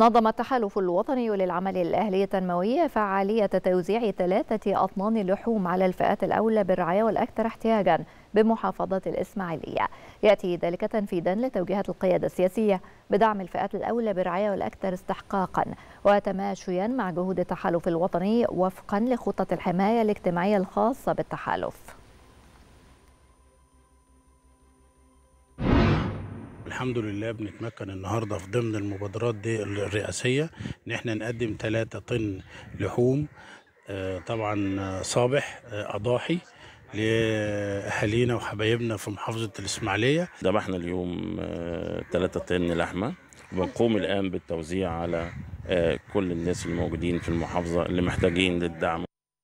نظم التحالف الوطني للعمل الأهلي التنموي فعالية توزيع ثلاثة أطنان اللحوم على الفئات الأولى بالرعاية والأكثر احتياجا بمحافظة الإسماعيلية يأتي ذلك تنفيذا لتوجيهات القيادة السياسية بدعم الفئات الأولى بالرعاية والأكثر استحقاقا وتماشيا مع جهود التحالف الوطني وفقا لخطة الحماية الاجتماعية الخاصة بالتحالف الحمد لله بنتمكن النهارده في ضمن المبادرات دي الرئاسيه ان احنا نقدم 3 طن لحوم آه، طبعا آه، صابح آه، اضاحي لاهالينا وحبايبنا في محافظه الاسماعيليه ذبحنا اليوم 3 طن لحمه وبنقوم الان بالتوزيع على كل الناس الموجودين في المحافظه اللي محتاجين للدعم